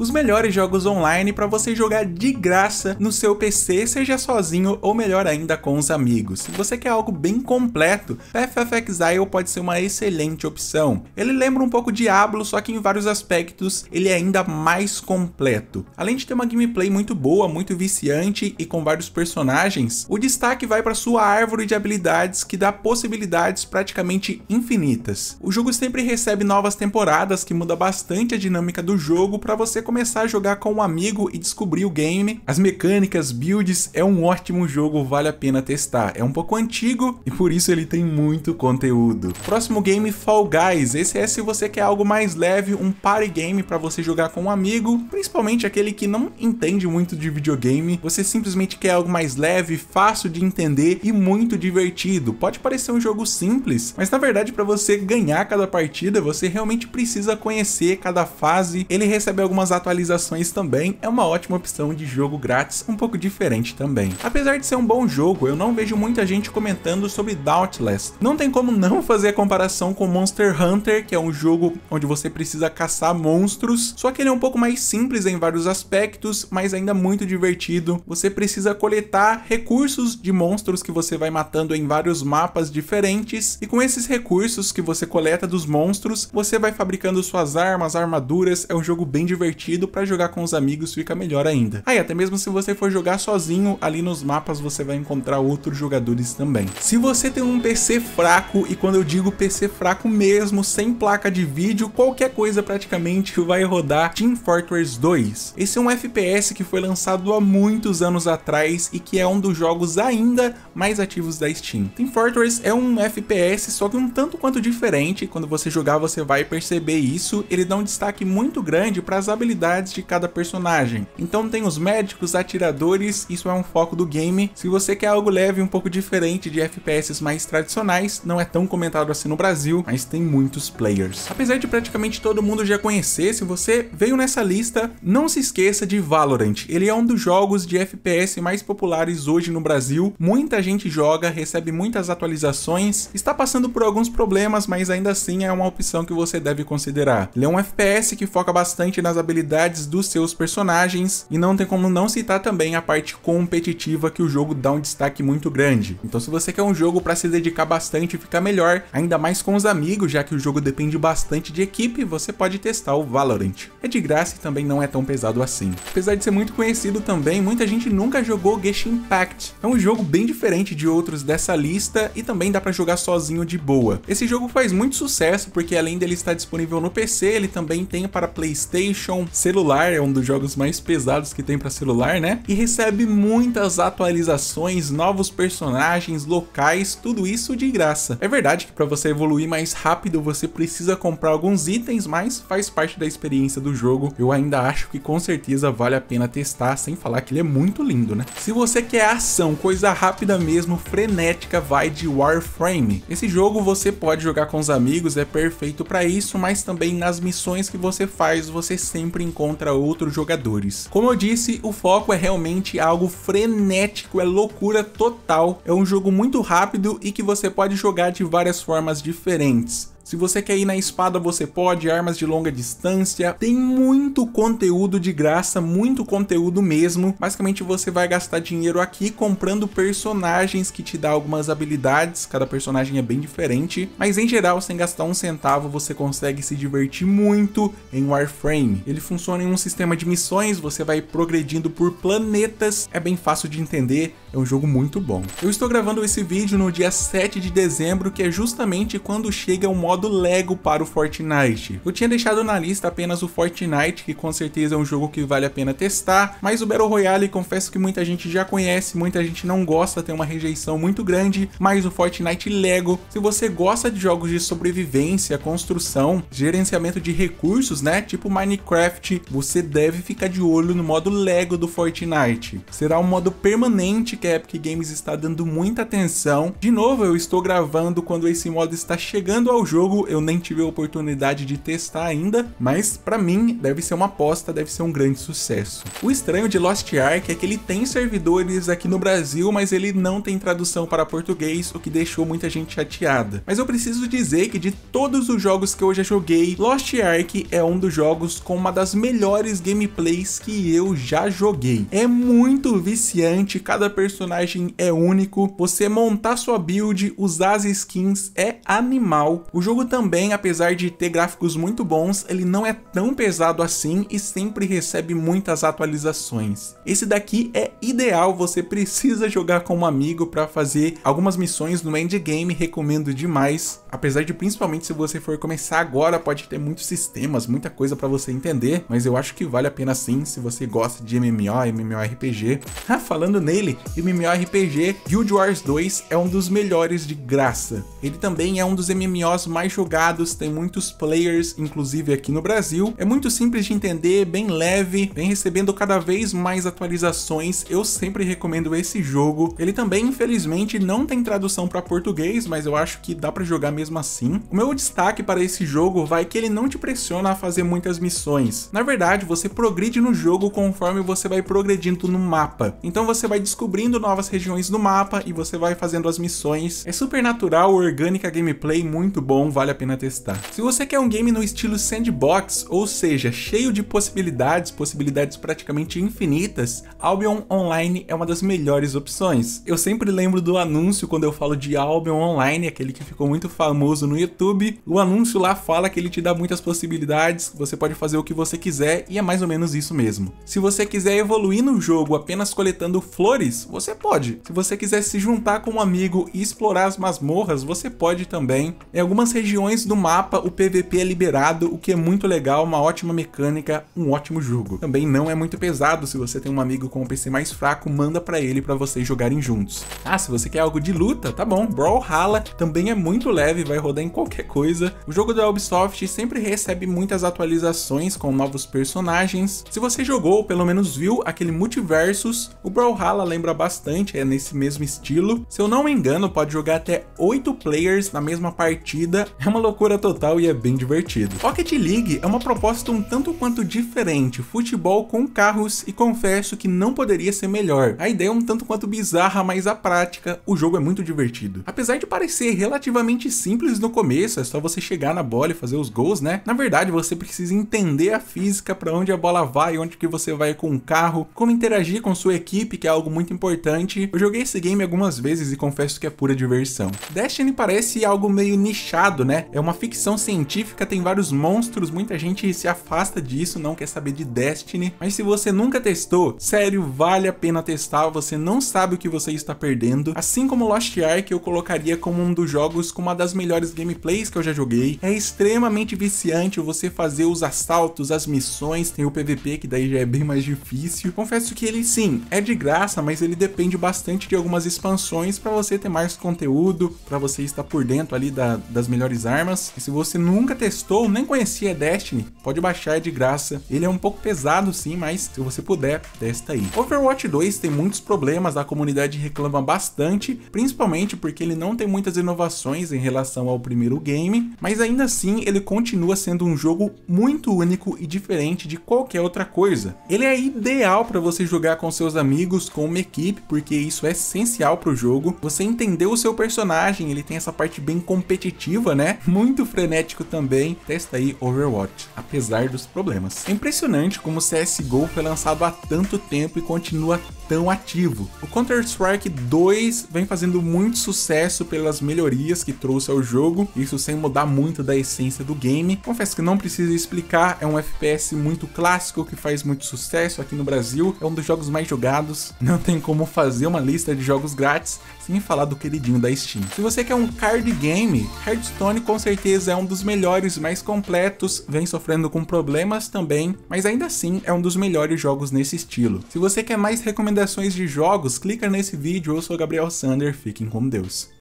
os melhores jogos online para você jogar de graça no seu PC, seja sozinho ou melhor ainda com os amigos. Se você quer algo bem completo, Path pode ser uma excelente opção. Ele lembra um pouco Diablo, só que em vários aspectos ele é ainda mais completo. Além de ter uma gameplay muito boa, muito viciante e com vários personagens, o destaque vai para sua árvore de habilidades que dá possibilidades praticamente infinitas. O jogo sempre recebe novas temporadas que muda bastante a dinâmica do jogo para você começar a jogar com um amigo e descobrir o game. As mecânicas, builds, é um ótimo jogo, vale a pena testar. É um pouco antigo e por isso ele tem muito conteúdo. Próximo game, Fall Guys. Esse é se você quer algo mais leve, um party game para você jogar com um amigo, principalmente aquele que não entende muito de videogame. Você simplesmente quer algo mais leve, fácil de entender e muito divertido. Pode parecer um jogo simples, mas na verdade para você ganhar cada partida, você realmente precisa conhecer cada fase. Ele recebe algumas atualizações também, é uma ótima opção de jogo grátis, um pouco diferente também. Apesar de ser um bom jogo, eu não vejo muita gente comentando sobre Doubtless. Não tem como não fazer a comparação com Monster Hunter, que é um jogo onde você precisa caçar monstros, só que ele é um pouco mais simples em vários aspectos, mas ainda muito divertido. Você precisa coletar recursos de monstros que você vai matando em vários mapas diferentes, e com esses recursos que você coleta dos monstros, você vai fabricando suas armas, armaduras, é um jogo bem divertido divertido, para jogar com os amigos fica melhor ainda. Aí, ah, até mesmo se você for jogar sozinho, ali nos mapas você vai encontrar outros jogadores também. Se você tem um PC fraco, e quando eu digo PC fraco mesmo, sem placa de vídeo, qualquer coisa praticamente vai rodar Team Fortress 2. Esse é um FPS que foi lançado há muitos anos atrás e que é um dos jogos ainda mais ativos da Steam. Team Fortress é um FPS só que um tanto quanto diferente, quando você jogar você vai perceber isso, ele dá um destaque muito grande para as habilidades habilidades de cada personagem. Então tem os médicos, atiradores, isso é um foco do game. Se você quer algo leve, um pouco diferente de FPS mais tradicionais, não é tão comentado assim no Brasil, mas tem muitos players. Apesar de praticamente todo mundo já conhecer, se você veio nessa lista, não se esqueça de Valorant. Ele é um dos jogos de FPS mais populares hoje no Brasil. Muita gente joga, recebe muitas atualizações, está passando por alguns problemas, mas ainda assim é uma opção que você deve considerar. Ele é um FPS que foca bastante nas habilidades habilidades dos seus personagens e não tem como não citar também a parte competitiva que o jogo dá um destaque muito grande. Então se você quer um jogo para se dedicar bastante e ficar melhor, ainda mais com os amigos, já que o jogo depende bastante de equipe, você pode testar o Valorant. É de graça e também não é tão pesado assim. Apesar de ser muito conhecido também, muita gente nunca jogou Genshin Impact. É um jogo bem diferente de outros dessa lista e também dá para jogar sozinho de boa. Esse jogo faz muito sucesso porque além dele estar disponível no PC, ele também tem para PlayStation, celular, é um dos jogos mais pesados que tem para celular, né? E recebe muitas atualizações, novos personagens, locais, tudo isso de graça. É verdade que para você evoluir mais rápido, você precisa comprar alguns itens, mas faz parte da experiência do jogo. Eu ainda acho que com certeza vale a pena testar, sem falar que ele é muito lindo, né? Se você quer ação, coisa rápida mesmo, frenética, vai de Warframe. Esse jogo você pode jogar com os amigos, é perfeito para isso, mas também nas missões que você faz, você sempre sempre encontra outros jogadores. Como eu disse, o foco é realmente algo frenético, é loucura total. É um jogo muito rápido e que você pode jogar de várias formas diferentes. Se você quer ir na espada, você pode, armas de longa distância. Tem muito conteúdo de graça, muito conteúdo mesmo. Basicamente você vai gastar dinheiro aqui comprando personagens que te dá algumas habilidades, cada personagem é bem diferente, mas em geral, sem gastar um centavo, você consegue se divertir muito em Warframe. Ele funciona em um sistema de missões, você vai progredindo por planetas, é bem fácil de entender, é um jogo muito bom. Eu estou gravando esse vídeo no dia 7 de dezembro, que é justamente quando chega o modo Lego para o Fortnite. Eu tinha deixado na lista apenas o Fortnite, que com certeza é um jogo que vale a pena testar, mas o Battle Royale confesso que muita gente já conhece, muita gente não gosta, tem uma rejeição muito grande, mas o Fortnite Lego, se você gosta de jogos de sobrevivência, construção, gerenciamento de recursos, né, tipo Minecraft, você deve ficar de olho no modo Lego do Fortnite. Será um modo permanente que a Epic Games está dando muita atenção. De novo, eu estou gravando quando esse modo está chegando ao jogo, eu nem tive a oportunidade de testar ainda, mas para mim deve ser uma aposta, deve ser um grande sucesso. O estranho de Lost Ark é que ele tem servidores aqui no Brasil, mas ele não tem tradução para português, o que deixou muita gente chateada. Mas eu preciso dizer que de todos os jogos que eu já joguei, Lost Ark é um dos jogos com uma das melhores gameplays que eu já joguei. É muito viciante, cada personagem personagem é único, você montar sua build, usar as skins é animal. O jogo também, apesar de ter gráficos muito bons, ele não é tão pesado assim e sempre recebe muitas atualizações. Esse daqui é ideal, você precisa jogar com um amigo para fazer algumas missões no endgame, recomendo demais. Apesar de principalmente se você for começar agora, pode ter muitos sistemas, muita coisa para você entender, mas eu acho que vale a pena sim se você gosta de MMO, MMORPG. Ah, falando nele, MMORPG Guild Wars 2 é um dos melhores de graça. Ele também é um dos MMOs mais jogados, tem muitos players, inclusive aqui no Brasil. É muito simples de entender, bem leve, vem recebendo cada vez mais atualizações. Eu sempre recomendo esse jogo. Ele também, infelizmente, não tem tradução para português, mas eu acho que dá para jogar mesmo assim. O meu destaque para esse jogo vai que ele não te pressiona a fazer muitas missões. Na verdade, você progride no jogo conforme você vai progredindo no mapa. Então você vai descobrindo descobrindo novas regiões do mapa e você vai fazendo as missões. É super natural, orgânica, gameplay muito bom, vale a pena testar. Se você quer um game no estilo sandbox, ou seja, cheio de possibilidades, possibilidades praticamente infinitas, Albion Online é uma das melhores opções. Eu sempre lembro do anúncio quando eu falo de Albion Online, aquele que ficou muito famoso no YouTube. O anúncio lá fala que ele te dá muitas possibilidades, você pode fazer o que você quiser e é mais ou menos isso mesmo. Se você quiser evoluir no jogo apenas coletando flores, você pode. Se você quiser se juntar com um amigo e explorar as masmorras, você pode também. Em algumas regiões do mapa, o PVP é liberado, o que é muito legal, uma ótima mecânica, um ótimo jogo. Também não é muito pesado, se você tem um amigo com um PC mais fraco, manda para ele para vocês jogarem juntos. Ah, se você quer algo de luta, tá bom, Brawlhalla também é muito leve, vai rodar em qualquer coisa. O jogo da Ubisoft sempre recebe muitas atualizações com novos personagens. Se você jogou, ou pelo menos viu, aquele Multiversus, o Brawlhalla lembra bastante bastante, é nesse mesmo estilo. Se eu não me engano, pode jogar até 8 players na mesma partida. É uma loucura total e é bem divertido. Rocket League é uma proposta um tanto quanto diferente, futebol com carros e confesso que não poderia ser melhor. A ideia é um tanto quanto bizarra, mas a prática, o jogo é muito divertido. Apesar de parecer relativamente simples no começo, é só você chegar na bola e fazer os gols, né? Na verdade, você precisa entender a física para onde a bola vai, onde que você vai com o carro, como interagir com sua equipe, que é algo muito importante importante. Eu joguei esse game algumas vezes e confesso que é pura diversão. Destiny parece algo meio nichado, né? É uma ficção científica, tem vários monstros, muita gente se afasta disso, não quer saber de Destiny. Mas se você nunca testou, sério, vale a pena testar, você não sabe o que você está perdendo. Assim como Lost Ark, eu colocaria como um dos jogos com uma das melhores gameplays que eu já joguei. É extremamente viciante você fazer os assaltos, as missões, tem o PVP que daí já é bem mais difícil. Confesso que ele sim, é de graça, mas ele depende bastante de algumas expansões para você ter mais conteúdo, para você estar por dentro ali da, das melhores armas. E se você nunca testou, nem conhecia Destiny, pode baixar é de graça. Ele é um pouco pesado sim, mas se você puder, testa aí. Overwatch 2 tem muitos problemas, a comunidade reclama bastante, principalmente porque ele não tem muitas inovações em relação ao primeiro game, mas ainda assim ele continua sendo um jogo muito único e diferente de qualquer outra coisa. Ele é ideal para você jogar com seus amigos, com uma equipe, equipe, porque isso é essencial para o jogo. Você entendeu o seu personagem, ele tem essa parte bem competitiva, né? Muito frenético também. Testa aí Overwatch, apesar dos problemas. É impressionante como o CSGO foi lançado há tanto tempo e continua tão ativo. O Counter-Strike 2 vem fazendo muito sucesso pelas melhorias que trouxe ao jogo, isso sem mudar muito da essência do game. Confesso que não preciso explicar, é um FPS muito clássico que faz muito sucesso aqui no Brasil, é um dos jogos mais jogados, não tem como fazer uma lista de jogos grátis sem falar do queridinho da Steam. Se você quer um card game, Hearthstone com certeza é um dos melhores, mais completos, vem sofrendo com problemas também, mas ainda assim é um dos melhores jogos nesse estilo. Se você quer mais recomendações recomendações de jogos, clica nesse vídeo. Eu sou Gabriel Sander, fiquem com Deus.